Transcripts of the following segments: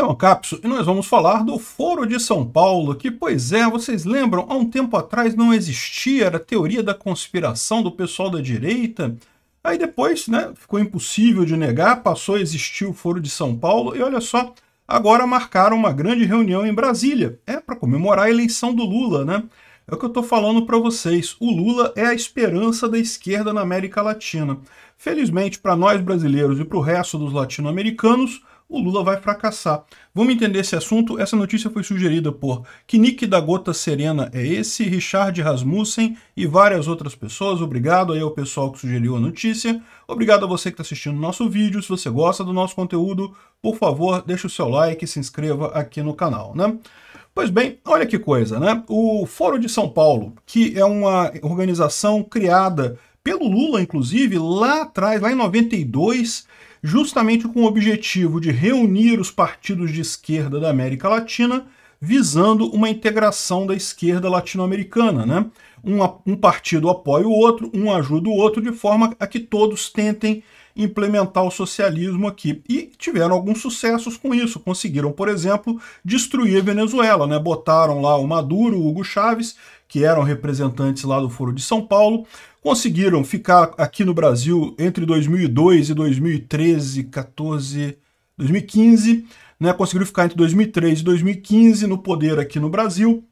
Então, é o Capso e nós vamos falar do Foro de São Paulo, que, pois é, vocês lembram, há um tempo atrás não existia, era a teoria da conspiração do pessoal da direita. Aí depois, né, ficou impossível de negar, passou a existir o Foro de São Paulo e olha só, agora marcaram uma grande reunião em Brasília. É para comemorar a eleição do Lula, né? É o que eu estou falando para vocês. O Lula é a esperança da esquerda na América Latina. Felizmente para nós brasileiros e para o resto dos latino-americanos, o Lula vai fracassar. Vamos entender esse assunto? Essa notícia foi sugerida por Que Nick da Gota Serena é esse? Richard Rasmussen e várias outras pessoas. Obrigado aí ao pessoal que sugeriu a notícia. Obrigado a você que está assistindo o nosso vídeo. Se você gosta do nosso conteúdo, por favor, deixa o seu like e se inscreva aqui no canal, né? Pois bem, olha que coisa, né? O Fórum de São Paulo, que é uma organização criada pelo Lula, inclusive, lá atrás, lá em 92, justamente com o objetivo de reunir os partidos de esquerda da América Latina, visando uma integração da esquerda latino-americana. Né? Um, um partido apoia o outro, um ajuda o outro, de forma a que todos tentem implementar o socialismo aqui. E tiveram alguns sucessos com isso. Conseguiram, por exemplo, destruir a Venezuela. Né? Botaram lá o Maduro, o Hugo Chávez, que eram representantes lá do Foro de São Paulo conseguiram ficar aqui no Brasil entre 2002 e 2013, 14, 2015, né? Conseguiram ficar entre 2003 e 2015 no poder aqui no Brasil.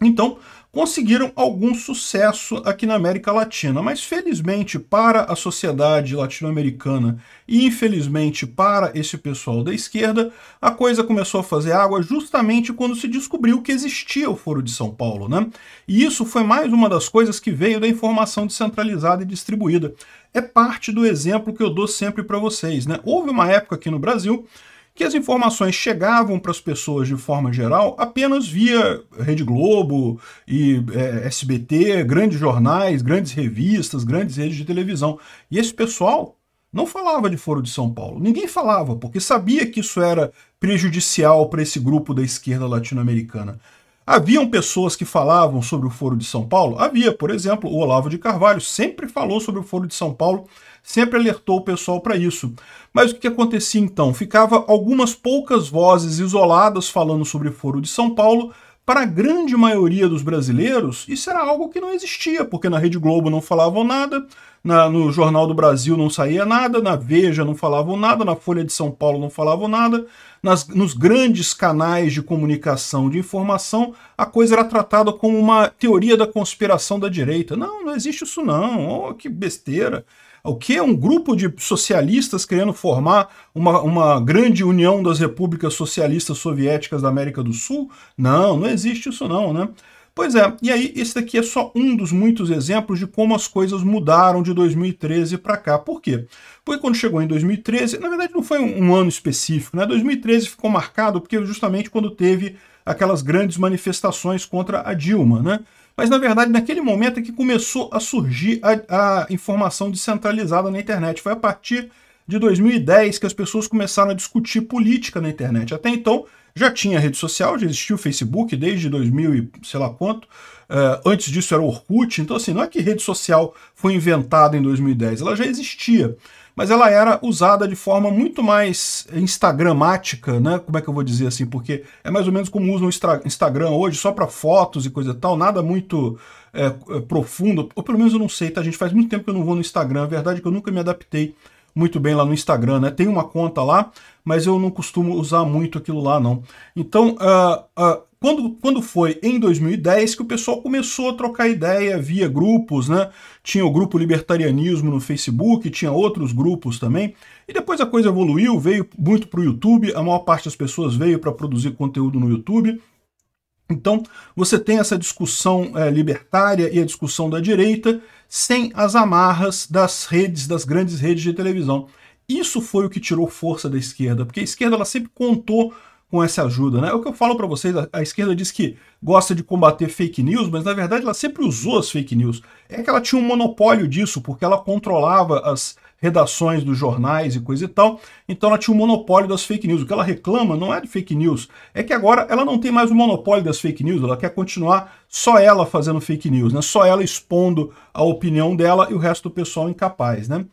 Então, conseguiram algum sucesso aqui na América Latina, mas felizmente para a sociedade latino-americana e infelizmente para esse pessoal da esquerda, a coisa começou a fazer água justamente quando se descobriu que existia o Foro de São Paulo, né? E isso foi mais uma das coisas que veio da informação descentralizada e distribuída. É parte do exemplo que eu dou sempre para vocês, né? Houve uma época aqui no Brasil que as informações chegavam para as pessoas de forma geral apenas via Rede Globo e é, SBT, grandes jornais, grandes revistas, grandes redes de televisão. E esse pessoal não falava de Foro de São Paulo. Ninguém falava, porque sabia que isso era prejudicial para esse grupo da esquerda latino-americana. Haviam pessoas que falavam sobre o Foro de São Paulo? Havia, por exemplo, o Olavo de Carvalho sempre falou sobre o Foro de São Paulo sempre alertou o pessoal para isso. Mas o que, acontecia então? Ficava algumas poucas vozes isoladas falando sobre o Foro de São Paulo, para a grande maioria dos brasileiros, isso era algo que não existia, porque na Rede Globo não falavam nada, na, no Jornal do Brasil não saía nada, na Veja não falavam nada, na Folha de São Paulo não falavam nada, nas, nos grandes canais de comunicação, de informação, a coisa era tratada como uma teoria da conspiração da direita. Não, não existe isso não, oh, que besteira. O que é um grupo de socialistas querendo formar uma, uma grande união das repúblicas socialistas soviéticas da América do Sul? Não, não existe isso não, né? Pois é, e aí esse daqui é só um dos muitos exemplos de como as coisas mudaram de 2013 para cá. Por quê? Porque quando chegou em 2013, na verdade não foi um ano específico, né? 2013 ficou marcado porque justamente quando teve aquelas grandes manifestações contra a Dilma, né? Mas na verdade, naquele momento é que começou a surgir a, a informação descentralizada na internet. Foi a partir de 2010 que as pessoas começaram a discutir política na internet. Até então já tinha rede social, já existia o Facebook desde 2000 e sei lá quanto. Uh, antes disso era o Orkut. Então, assim, não é que rede social foi inventada em 2010, ela já existia. Mas ela era usada de forma muito mais instagramática, né? Como é que eu vou dizer assim? Porque é mais ou menos como usam o Instagram hoje, só para fotos e coisa e tal, nada muito é, profundo. Ou pelo menos eu não sei, tá, gente? Faz muito tempo que eu não vou no Instagram. A verdade é que eu nunca me adaptei muito bem lá no Instagram, né? Tem uma conta lá, mas eu não costumo usar muito aquilo lá, não. Então, uh, uh, quando, quando foi em 2010 que o pessoal começou a trocar ideia via grupos, né? Tinha o grupo Libertarianismo no Facebook, tinha outros grupos também. E depois a coisa evoluiu, veio muito para o YouTube, a maior parte das pessoas veio para produzir conteúdo no YouTube. Então, você tem essa discussão é, libertária e a discussão da direita sem as amarras das redes, das grandes redes de televisão. Isso foi o que tirou força da esquerda, porque a esquerda ela sempre contou com essa ajuda. Né? É o que eu falo para vocês, a, a, esquerda diz que gosta de combater fake news, mas na verdade ela sempre usou as fake news. É que ela tinha um monopólio disso, porque ela controlava as redações dos jornais e coisa e tal. Então ela tinha o um monopólio das fake news. O que ela reclama não é de fake news, é que agora ela não tem mais o monopólio das fake news, ela quer continuar só ela fazendo fake news, né? Só ela expondo a opinião dela e o resto do pessoal incapaz, né?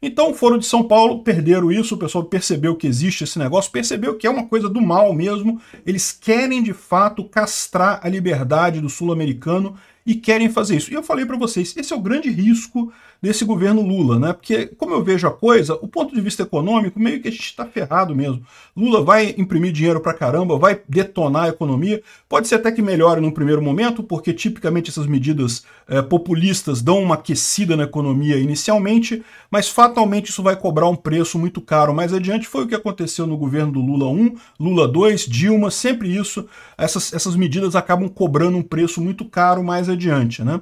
Então foram de São Paulo, perderam isso, o pessoal percebeu que existe esse negócio, percebeu que é uma coisa do mal mesmo. Eles querem de fato castrar a liberdade do sul-americano e querem fazer isso. E eu falei para vocês, esse é o grande risco desse governo Lula, né? Porque, como eu vejo a coisa, o ponto de vista econômico, meio que a gente está ferrado mesmo. Lula vai imprimir dinheiro para caramba, vai detonar a economia. Pode ser até que melhore num primeiro momento, porque tipicamente essas medidas eh, populistas dão uma aquecida na economia inicialmente, mas fatalmente isso vai cobrar um preço muito caro. Mais adiante foi o que aconteceu no governo do Lula 1, Lula 2, Dilma, sempre isso. Essas, essas medidas acabam cobrando um preço muito caro mais adiante adiante, né?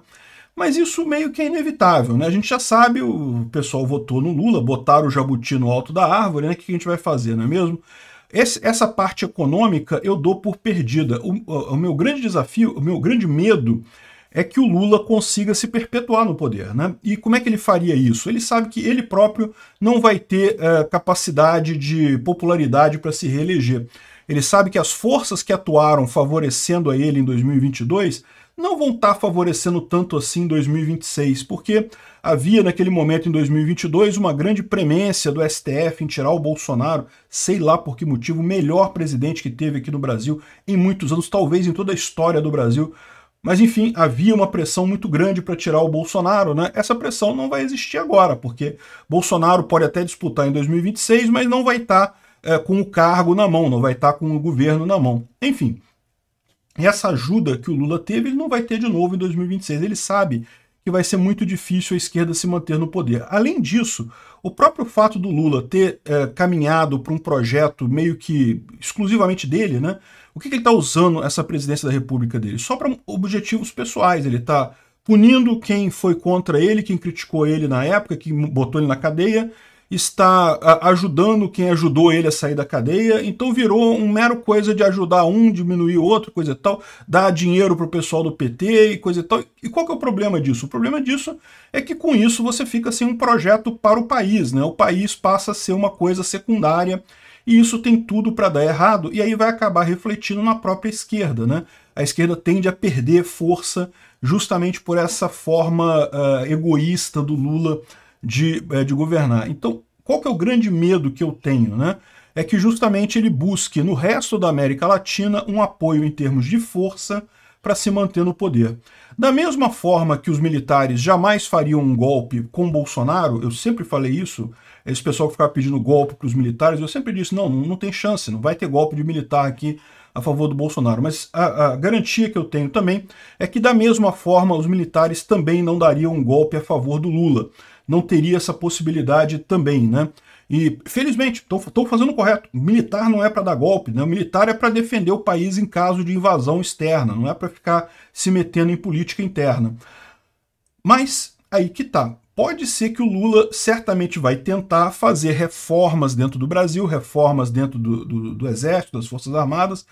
Mas isso meio que é inevitável, né? A gente já sabe, o pessoal votou no Lula, botaram o jabuti no alto da árvore, né? O que a gente vai fazer, não é mesmo? Esse, essa parte econômica eu dou por perdida. O, o meu grande desafio, o meu grande medo é que o Lula consiga se perpetuar no poder. Né? E como é que ele faria isso? Ele sabe que ele próprio não vai ter eh, capacidade de popularidade para se reeleger. Ele sabe que as forças que atuaram favorecendo a ele em 2022 não vão estar tá favorecendo tanto assim em 2026, porque havia naquele momento em 2022 uma grande premência do STF em tirar o Bolsonaro, sei lá por que motivo, o melhor presidente que teve aqui no Brasil em muitos anos, talvez em toda a história do Brasil. Mas enfim, havia uma pressão muito grande para tirar o Bolsonaro, né? Essa pressão não vai existir agora, porque Bolsonaro pode até disputar em 2026, mas não vai estar tá, é, com o cargo na mão, não vai estar tá com o governo na mão. Enfim, essa ajuda que o Lula teve, ele não vai ter de novo em 2026. Ele sabe que vai ser muito difícil a esquerda se manter no poder. Além disso, o próprio fato do Lula ter é, caminhado para um projeto meio que exclusivamente dele, né? O que, que ele está usando essa presidência da República dele? Só para objetivos pessoais. Ele está punindo quem foi contra ele, quem criticou ele na época, quem botou ele na cadeia está ajudando quem ajudou ele a sair da cadeia, então virou um mero coisa de ajudar um, diminuir o outro, coisa e tal, dar dinheiro para o pessoal do PT e coisa e tal. E qual que é o problema disso? O problema disso é que com isso você fica sem assim, um projeto para o país, né? O país passa a ser uma coisa secundária e isso tem tudo para dar errado e aí vai acabar refletindo na própria esquerda, né? A esquerda tende a perder força justamente por essa forma uh, egoísta do Lula de, eh, de governar. Então, qual que é o grande medo que eu tenho, né? É que justamente ele busque no resto da América Latina um apoio em termos de força para se manter no poder. Da mesma forma que os militares jamais fariam um golpe com Bolsonaro, eu sempre falei isso, esse pessoal que ficava pedindo golpe para os militares, eu sempre disse, não, não tem chance, não vai ter golpe de militar aqui a favor do Bolsonaro. Mas a, a, garantia que eu tenho também é que, da mesma forma, os militares também não dariam um golpe a favor do Lula não teria essa possibilidade também, né? E, felizmente, estou fazendo o correto. Militar não é para dar golpe, né? O militar é para defender o país em caso de invasão externa, não é para ficar se metendo em política interna. Mas, aí que tá. Pode ser que o Lula certamente vai tentar fazer reformas dentro do Brasil, reformas dentro do, do, do Exército, das Forças Armadas,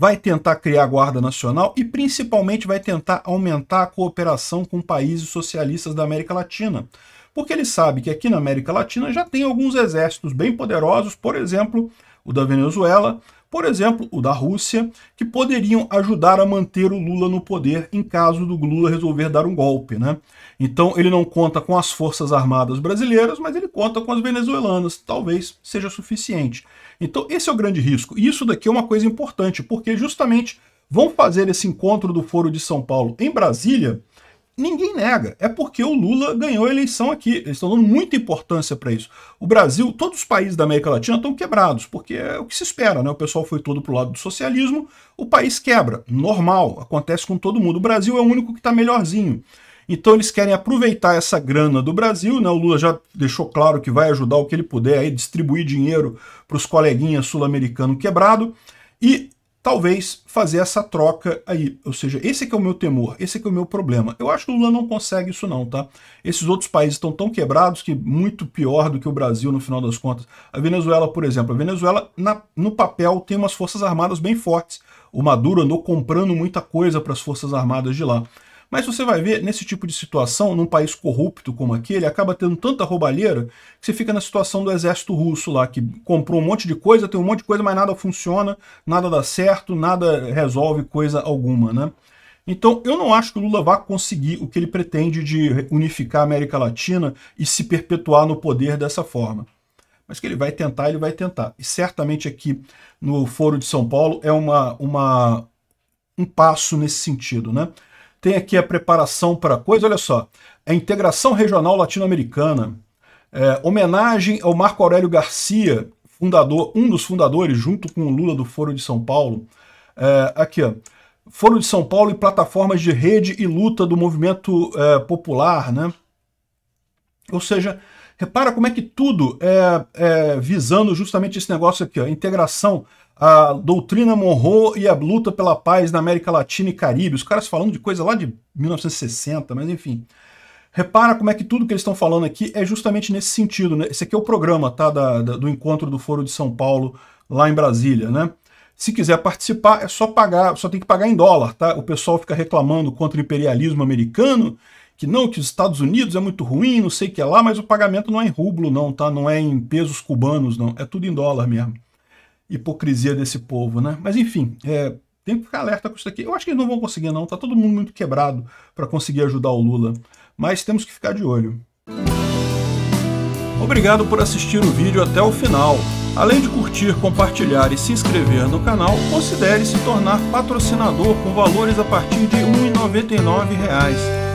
vai tentar criar a guarda nacional e principalmente vai tentar aumentar a cooperação com países socialistas da América Latina. Porque ele sabe que aqui na América Latina já tem alguns exércitos bem poderosos, por exemplo, o da Venezuela, por exemplo, o da Rússia, que poderiam ajudar a manter o Lula no poder em caso do Lula resolver dar um golpe. Né? Então ele não conta com as forças armadas brasileiras, mas ele conta com as venezuelanas, talvez seja suficiente. Então esse é o grande risco. E isso daqui é uma coisa importante, porque justamente vão fazer esse encontro do Foro de São Paulo em Brasília ninguém nega. É porque o Lula ganhou a eleição aqui. Eles estão dando muita importância para isso. O Brasil, todos os países da América Latina estão quebrados, porque é o que se espera, né? O pessoal foi todo pro lado do socialismo, o país quebra. Normal, acontece com todo mundo. O Brasil é o único que está melhorzinho. Então eles querem aproveitar essa grana do Brasil, né? O Lula já deixou claro que vai ajudar o que ele puder aí, distribuir dinheiro para os coleguinhas sul americanos quebrados E talvez fazer essa troca aí. Ou seja, esse que é o meu temor, esse que é o meu problema. Eu acho que o Lula não consegue isso não, tá? Esses outros países estão tão quebrados que muito pior do que o Brasil no final das contas. A Venezuela, por exemplo, a Venezuela na, no papel tem umas forças armadas bem fortes. O Maduro andou comprando muita coisa para as forças armadas de lá. Mas você vai ver, nesse tipo de situação, num país corrupto como aquele, acaba tendo tanta roubalheira que você fica na situação do exército russo lá, que comprou um monte de coisa, tem um monte de coisa, mas nada funciona, nada dá certo, nada resolve coisa alguma, né? Então, eu não acho que o Lula vá conseguir o que ele pretende de unificar a América Latina e se perpetuar no poder dessa forma. Mas que ele vai tentar, ele vai tentar. E certamente aqui no Foro de São Paulo é uma, uma, um passo nesse sentido, né? tem aqui a preparação para coisa, olha só, é a integração regional latino-americana, é, homenagem ao Marco Aurélio Garcia, fundador, um dos fundadores, junto com o Lula do Foro de São Paulo, é, aqui, ó, Foro de São Paulo e plataformas de rede e luta do movimento é, popular, né? Ou seja, repara como é que tudo é, é visando justamente esse negócio aqui, ó, integração a doutrina Monroe e a luta pela paz na América Latina e Caribe. Os caras falando de coisa lá de 1960, mas enfim. Repara como é que tudo que eles estão falando aqui é justamente nesse sentido. Né? Esse aqui é o programa tá, da, da, do encontro do Foro de São Paulo lá em Brasília. Né? Se quiser participar, é só pagar, só tem que pagar em dólar. Tá? O pessoal fica reclamando contra o imperialismo americano, que não, que os Estados Unidos é muito ruim, não sei o que é lá, mas o pagamento não é em rublo não, tá? não é em pesos cubanos, não. É tudo em dólar mesmo hipocrisia desse povo, né? Mas enfim, é, tem que ficar alerta com isso aqui. Eu acho que eles não vão conseguir, não. Tá todo mundo muito quebrado para conseguir ajudar o Lula. Mas temos que ficar de olho. Obrigado por assistir o vídeo até o final. Além de curtir, compartilhar e se inscrever no canal, considere se tornar patrocinador com valores a partir de R$ 1,99